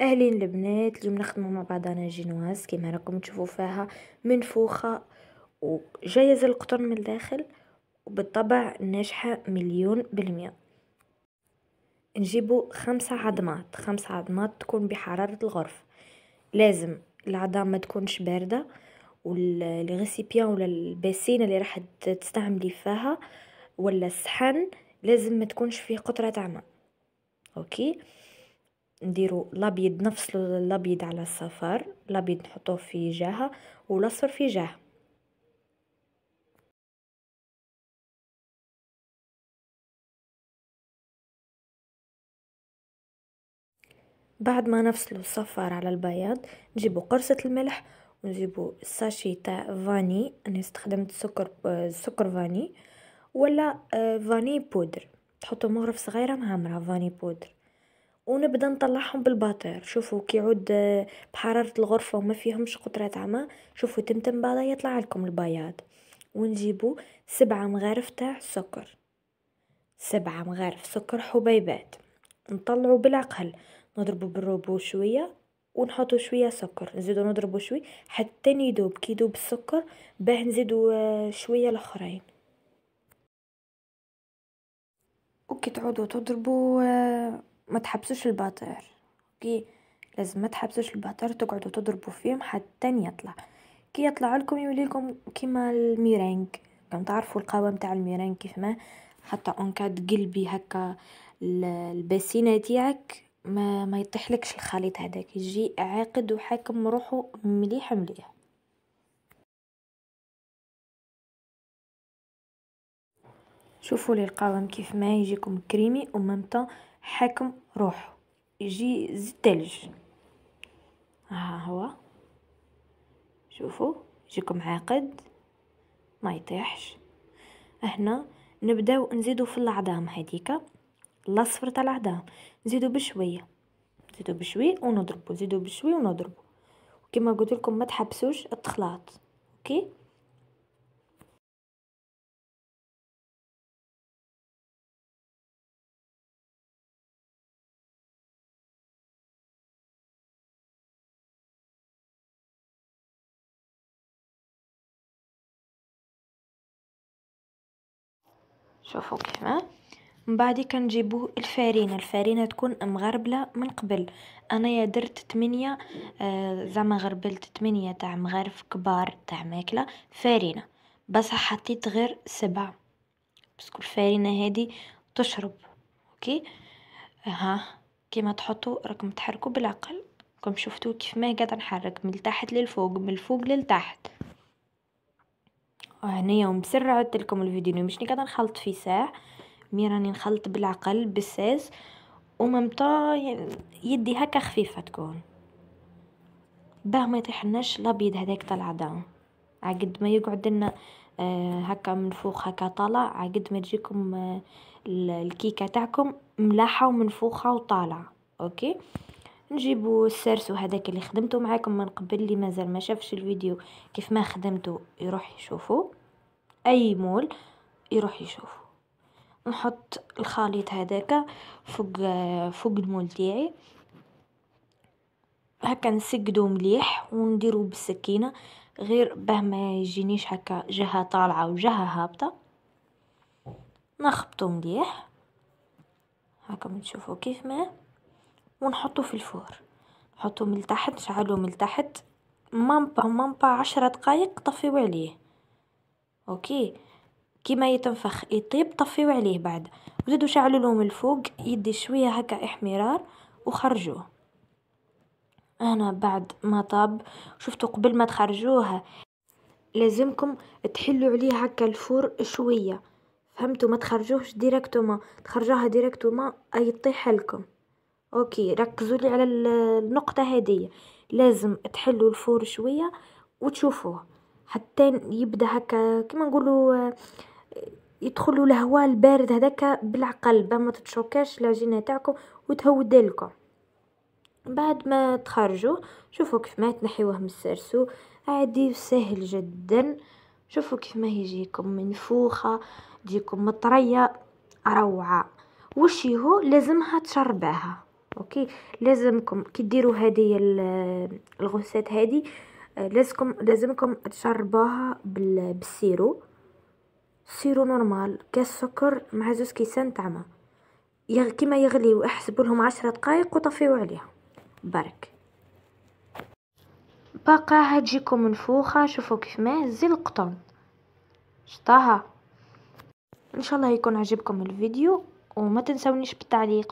اهلين البنات اليوم نخدموا مع بعضنا جينواز كيما راكم تشوفوا فيها منفوخه وجايزه القطن من الداخل وبالطبع ناجحه مليون بالمية نجيبوا خمسة عظمات خمسة عظمات تكون بحرارة الغرف لازم العظام ما تكونش باردة والريسيبيان ولا الباسين اللي راح تستعملي فيها ولا الصحن لازم ما تكونش فيه قطرة تاع ماء اوكي نديرو الابيض نفصلو الابيض على الصفر الابيض نحطوه في جهه والاصفر في جهه بعد ما نفصلو الصفار على البياض نجيبو قرصة الملح ونجيبو ساشي تاع فاني انا استخدمت سكر سكر فاني ولا آه، فاني بودر تحطو مغرف صغيره مهمره فاني بودر ونبدا نطلعهم بالباطير شوفوا كي يعود آه، بحراره الغرفه وما فيهمش قطره عما شوفوا تمتم بعدا يطلع لكم البياض ونجيبوا سبعة مغارف تاع سكر سبعة مغارف سكر حبيبات نطلعوا بالعقل نضربوا بالروبو شويه ونحطوا شويه سكر نزيدوا نضربوا شوي حتى يدوب كي يدوب السكر باه نزيدوا آه، شويه الاخرين وكي تعودوا تضربوا آه، ما تحبسوش الباتر اوكي لازم ما تحبسوش الباتر تقعدوا تضربوا فيهم حتى يطلع كي يطلع لكم يولي لكم كيما الميرينغ كم تعرفوا القوام تاع الميرينغ كيف ما حتى اون كاد قلبي هكا البسينه تاعك ما ما يطيحلكش الخليط هذاك يجي عاقد وحاكم روحه مليح مليح شوفوا لي القوام كيف ما يجيكم كريمي وممتن حكم روحه يجي زي التلج ها هو شوفوا يجيكم عاقد ما يطيحش هنا نبداو نزيدو في العظام هذيك الاصفر تاع العظام نزيدو بشويه نزيدو بشوي ونضربو نزيدو بشوي ونضربو كما قلت لكم ما تحبسوش التخلاط اوكي شوفوا كيما من بعد كنجيبو الفارينه الفارينه تكون مغربله من قبل انايا درت 8 آه زعما غربلت 8 تاع مغارف كبار تاع ماكله فارينه بس حطيت غير سبعة بس كل فارينه هذه تشرب اوكي ها كيما تحطوا راكم تحركوا بالعقل كم شفتوا كيف ما قاعده نحرك من تحت للفوق من الفوق للتحت وهنايا ومسرعه عدت لكم الفيديو اليوم شنو قاعده نخلط فيه ساع مي راني نخلط بالعقل بالساس وممطا يدي هكا خفيفه تكون باه ما يطيحناش الابيض هذاك طلع داون عقد ما يقعد لنا آه، هكا من فوق هكا طالع عقد ما تجيكم آه، الكيكه تاعكم ملاحه ومنفوخه وطالعه اوكي نجيبو السرسو هذاك اللي خدمته معاكم من قبل اللي مازال ما شافش الفيديو كيف ما خدمته يروح يشوفو اي مول يروح يشوفو نحط الخليط هذاك فوق فوق المول تاعي هكا نسقدو مليح ونديرو بالسكينه غير باه ما يجينيش هكا جهه طالعه وجهه هابطه نخبطو مليح هاكم تشوفوا كيف ما ونحطه في الفور نحطه من تحت نشعلو من تحت مامبا مامبا عشرة دقايق طفيو عليه اوكي كيما يتنفخ يطيب طفيو عليه بعد وزيدو شعلوا له من الفوق يدي شويه هكا احمرار وخرجوه انا بعد ما طاب شفتو قبل ما تخرجوها لازمكم تحلوا عليه هكا الفور شويه فهمتوا ما تخرجوهش ديريكتومون تخرجوها ديريكتومون اي تطيح لكم اوكي ركزوا لي على النقطه هذه لازم تحلوا الفور شويه وتشوفوه حتى يبدا هكا كما نقولوا آه، يدخلوا الهواء البارد هذاك بالعقل باه ما تتشوكاش العجينه تاعكم وتهود لكم بعد ما تخرجوه شوفوا كيف ما تنحيوه من السرسو عادي سهل جدا شوفوا كيف ما يجيكم منفوخه تجيكم مطريه روعه وشي هو لازمها تشربها اوكي لازمكم كي ديروا هذه الغوسات هذه آه، لازمكم لازمكم تشربوها بالسيرو سيرو نورمال كاس سكر مع زوز كيسان تاع ماء يغ... كيما يغليو احسبوا لهم عشرة دقائق وطفيو عليها برك باقا هتجيكم منفوخه شوفوا كيف ما زي القطن شطاها ان شاء الله يكون عجبكم الفيديو وما تنسونيش بالتعليق